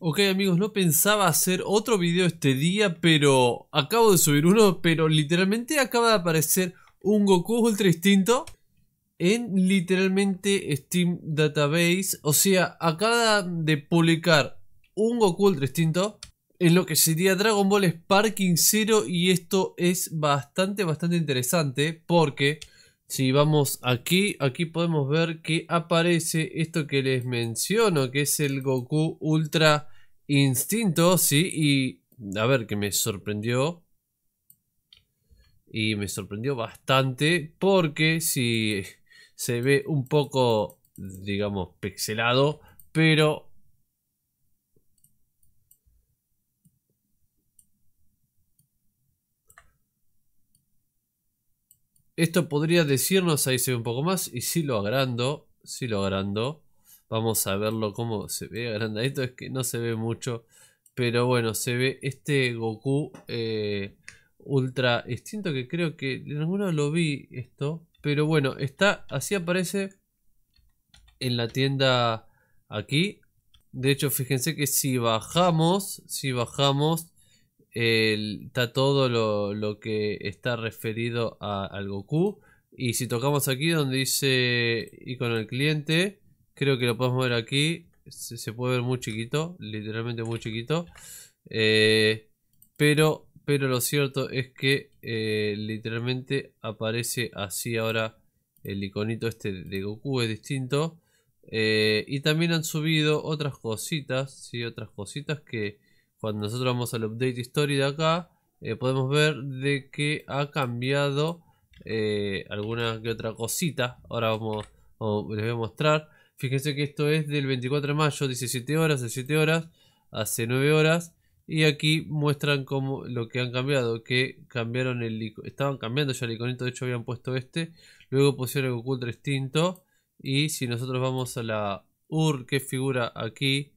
Ok amigos, no pensaba hacer otro video este día, pero acabo de subir uno, pero literalmente acaba de aparecer un Goku Ultra Instinto en literalmente Steam Database. O sea, acaba de publicar un Goku Ultra Instinto en lo que sería Dragon Ball Sparking Zero y esto es bastante, bastante interesante porque... Si vamos aquí, aquí podemos ver que aparece esto que les menciono, que es el Goku Ultra Instinto, sí, y a ver, que me sorprendió. Y me sorprendió bastante porque si se ve un poco, digamos, pixelado, pero Esto podría decirnos, ahí se ve un poco más, y si lo agrando, si lo agrando, vamos a verlo cómo se ve agrandadito, es que no se ve mucho, pero bueno, se ve este Goku eh, ultra extinto que creo que ninguno lo vi esto, pero bueno, está, así aparece en la tienda aquí, de hecho fíjense que si bajamos, si bajamos está todo lo, que está referido a, al Goku. Y si tocamos aquí donde dice con el cliente, creo que lo podemos ver aquí. Se, puede ver muy chiquito, literalmente muy chiquito. Eh, pero, pero lo cierto es que eh, literalmente aparece así ahora el iconito este de Goku, es distinto. Eh, y también han subido otras cositas, sí, otras cositas que cuando nosotros vamos al update history de acá, eh, podemos ver de que ha cambiado eh, alguna que otra cosita. Ahora vamos, les voy a mostrar. Fíjense que esto es del 24 de mayo, 17 horas, 17 horas, hace 9 horas. Y aquí muestran como lo que han cambiado, que cambiaron el estaban cambiando ya el iconito, de hecho habían puesto este, luego pusieron el oculto Extinto. Y si nosotros vamos a la url que figura aquí,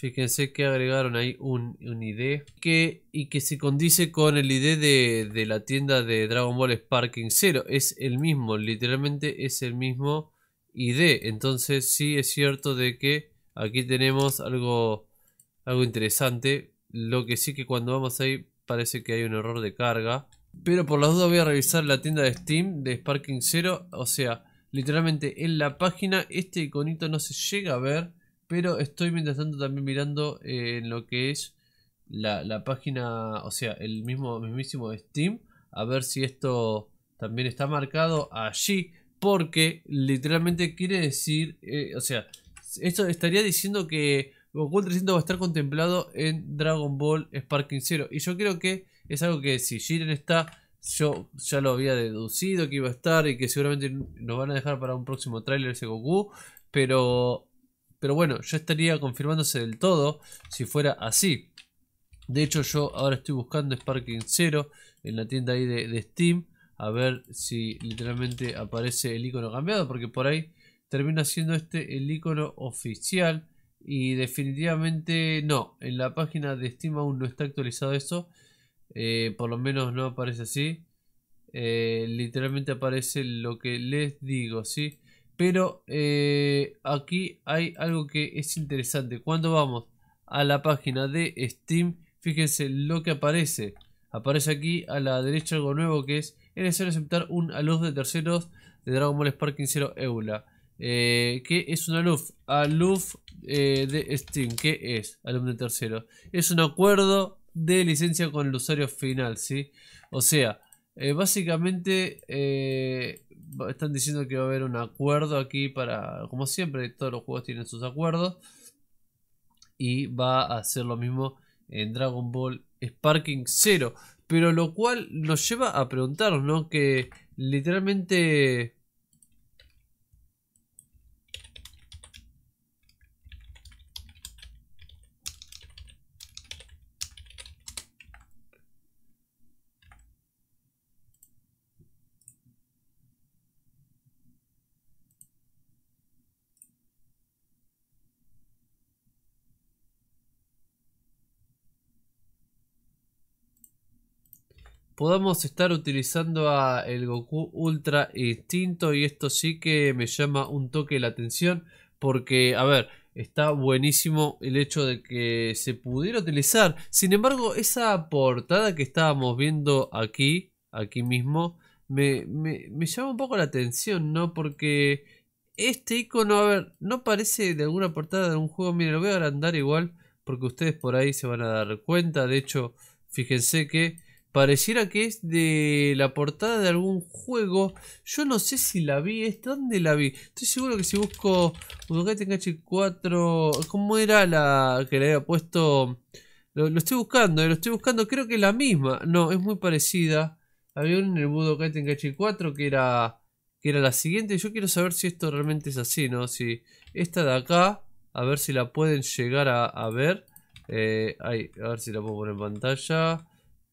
Fíjense que agregaron ahí un, ID que, y que se condice con el ID de, la tienda de Dragon Ball Sparking 0. Es el mismo, literalmente es el mismo ID. Entonces sí es cierto de que aquí tenemos algo, algo interesante. Lo que sí que cuando vamos ahí parece que hay un error de carga. Pero por las dudas voy a revisar la tienda de Steam de Sparking 0. O sea, literalmente en la página este iconito no se llega a ver pero estoy mientras tanto también mirando eh, en lo que es la, página, o sea, el mismo mismísimo Steam, a ver si esto también está marcado allí, porque literalmente quiere decir, eh, o sea, esto estaría diciendo que Goku 300 va a estar contemplado en Dragon Ball Sparking Zero, y yo creo que es algo que si Jiren está, yo ya lo había deducido que iba a estar y que seguramente nos van a dejar para un próximo tráiler ese Goku, pero pero bueno, ya estaría confirmándose del todo si fuera así. De hecho, yo ahora estoy buscando Sparking 0 en la tienda ahí de, Steam. A ver si literalmente aparece el icono cambiado. Porque por ahí termina siendo este el icono oficial. Y definitivamente no. En la página de Steam aún no está actualizado eso. Eh, por lo menos no aparece así. Eh, literalmente aparece lo que les digo, ¿sí? Pero eh, aquí hay algo que es interesante. Cuando vamos a la página de Steam, fíjense lo que aparece. Aparece aquí a la derecha algo nuevo que es es necesario aceptar un aluf de terceros de Dragon Ball Sparking 0 Eula. ¿Qué eh, que es un aluf? Aluf eh, de Steam. ¿Qué es? Aluf de terceros. Es un acuerdo de licencia con el usuario final, ¿sí? O sea, eh, básicamente eh, están diciendo que va a haber un acuerdo aquí para, como siempre, todos los juegos tienen sus acuerdos. Y va a hacer lo mismo en Dragon Ball Sparking Zero. Pero lo cual nos lleva a preguntarnos, ¿no? Que literalmente podamos estar utilizando a el Goku Ultra Instinto y esto sí que me llama un toque la atención porque, a ver, está buenísimo el hecho de que se pudiera utilizar. Sin embargo, esa portada que estábamos viendo aquí, aquí mismo, me, me llama un poco la atención, ¿no? Porque este icono, a ver, no parece de alguna portada de un juego. Mire, lo voy a agrandar igual porque ustedes por ahí se van a dar cuenta. De hecho, fíjense que Pareciera que es de la portada de algún juego. Yo no sé si la vi. ¿Dónde la vi? Estoy seguro que si busco Budokai h 4... ¿Cómo era la que le había puesto? Lo, estoy buscando, eh, lo estoy buscando. Creo que es la misma. No, es muy parecida. Había un en el Budokai Tenkaichi 4 que era, que era la siguiente. Yo quiero saber si esto realmente es así, ¿no? Si esta de acá... A ver si la pueden llegar a, ver. Eh, a ver si la puedo poner en pantalla.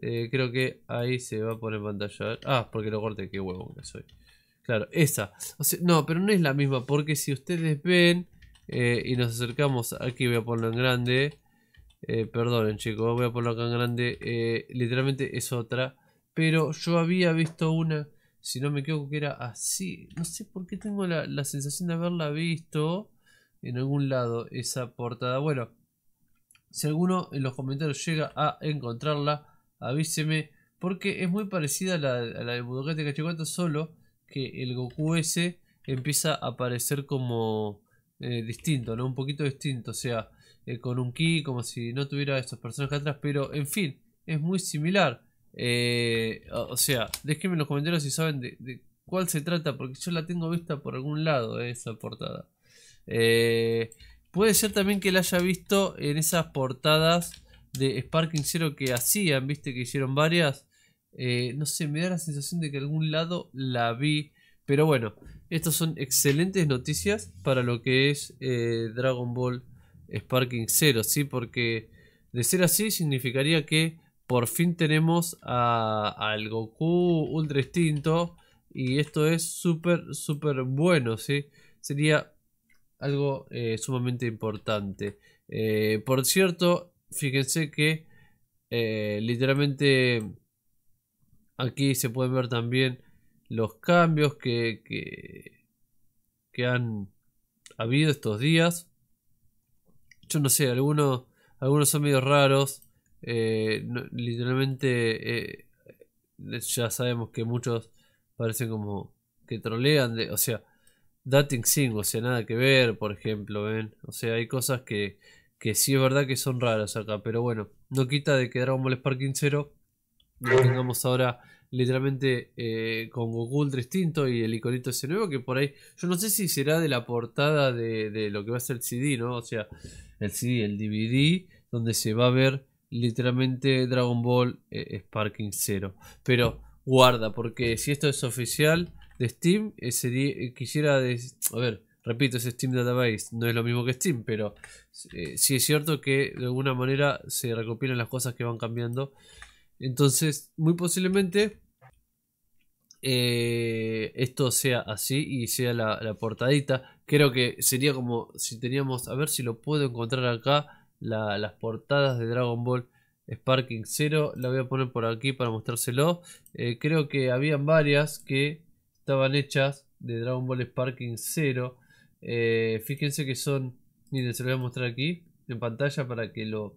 Eh, creo que ahí se va a poner pantalla. Ah, porque lo corté, qué huevón que soy. Claro, esa. no, pero no es la misma, porque si ustedes ven eh, y nos acercamos, aquí voy a ponerlo en grande. Eh, perdonen chicos, voy a ponerlo acá en grande. literalmente es otra. Pero yo había visto una, si no me equivoco, que era así. No sé por qué tengo la, la sensación de haberla visto en algún lado, esa portada. Bueno, si alguno en los comentarios llega a encontrarla, avíseme, porque es muy parecida a la, de la Budokai solo que el Goku empieza a aparecer como eh, distinto, ¿no? Un poquito distinto, o sea, eh, con un ki, como si no tuviera estos personajes atrás, pero en fin, es muy similar. Eh, o sea, déjenme en los comentarios si saben de, de, cuál se trata, porque yo la tengo vista por algún lado, esa portada. puede ser también que la haya visto en esas portadas de Sparking Zero que hacían, viste que hicieron varias. Eh, no sé, me da la sensación de que algún lado la vi. Pero bueno, estas son excelentes noticias para lo que es eh, Dragon Ball Sparking Zero, ¿sí? Porque de ser así significaría que por fin tenemos a, al Goku Ultra Instinto. Y esto es súper, súper bueno, ¿sí? Sería algo eh, sumamente importante. por cierto, fíjense que eh, literalmente aquí se pueden ver también los cambios que, que, han habido estos días. Yo no sé, algunos, algunos son medio raros. Eh, literalmente eh, ya sabemos que muchos parecen como que trolean, de, o sea, dating sing, o sea, nada que ver, por ejemplo, ven, o sea, hay cosas que, que sí es verdad que son raros acá, pero bueno, no quita de que Dragon Ball Sparking 0 lo tengamos ahora literalmente eh, con Google Ultra y el iconito ese nuevo que por ahí, yo no sé si será de la portada de, lo que va a ser el CD, ¿no? O sea, el CD, el DVD, donde se va a ver literalmente Dragon Ball eh, Sparking 0. Pero guarda, porque si esto es oficial de Steam, eh, sería, quisiera... a ver, Repito, es Steam Database, no es lo mismo que Steam, pero eh, sí es cierto que de alguna manera se recopilan las cosas que van cambiando. Entonces, muy posiblemente eh, esto sea así y sea la, portadita. Creo que sería como si teníamos, a ver si lo puedo encontrar acá, las portadas de Dragon Ball Sparking 0. La voy a poner por aquí para mostrárselo. Eh, creo que habían varias que estaban hechas de Dragon Ball Sparking 0. Eh, fíjense que son, miren, se voy a mostrar aquí en pantalla para que lo,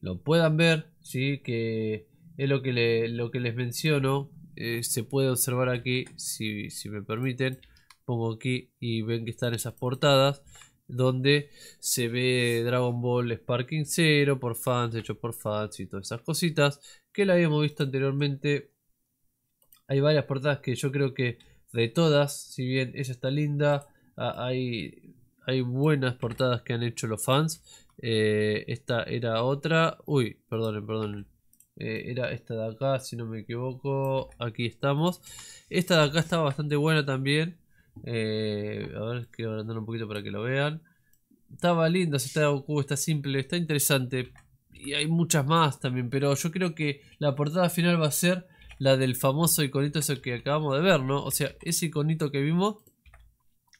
lo puedan ver, ¿sí? que es lo que, lo que les menciono, eh, se puede observar aquí, si, me permiten, pongo aquí y ven que están esas portadas donde se ve Dragon Ball Sparking Zero por fans, hecho por fans y todas esas cositas que la habíamos visto anteriormente. Hay varias portadas que yo creo que de todas, si bien ella está linda, Ah, hay, buenas portadas que han hecho los fans. Eh, esta era otra. Uy, perdonen, perdonen. Eh, era esta de acá, si no me equivoco. Aquí estamos. Esta de acá estaba bastante buena también. Eh, a ver, quiero agrandar un poquito para que lo vean. Estaba linda, está Goku, uh, está simple, está interesante. Y hay muchas más también, pero yo creo que la portada final va a ser la del famoso iconito eso que acabamos de ver, ¿no? O sea, ese iconito que vimos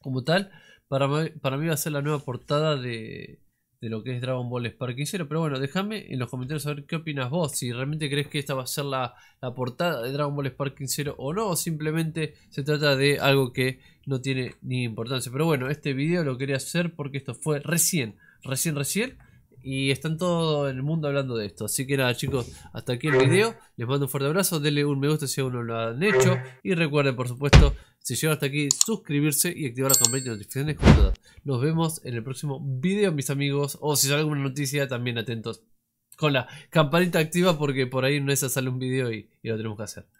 como tal. Para, para mí va a ser la nueva portada de, de lo que es Dragon Ball Sparking Zero Pero bueno, déjame en los comentarios saber qué opinas vos. Si realmente crees que esta va a ser la, portada de Dragon Ball Sparking 0 o no. O simplemente se trata de algo que no tiene ni importancia. Pero bueno, este video lo quería hacer porque esto fue recién, recién, recién. Y están todo el mundo hablando de esto. Así que nada, chicos, hasta aquí el video. Les mando un fuerte abrazo. Denle un me gusta si aún no lo han hecho. Y recuerden, por supuesto, si llega hasta aquí, suscribirse y activar la campanita de notificaciones. Nos vemos en el próximo video, mis amigos. O si sale alguna noticia, también atentos con la campanita activa porque por ahí no es sale un video y lo tenemos que hacer.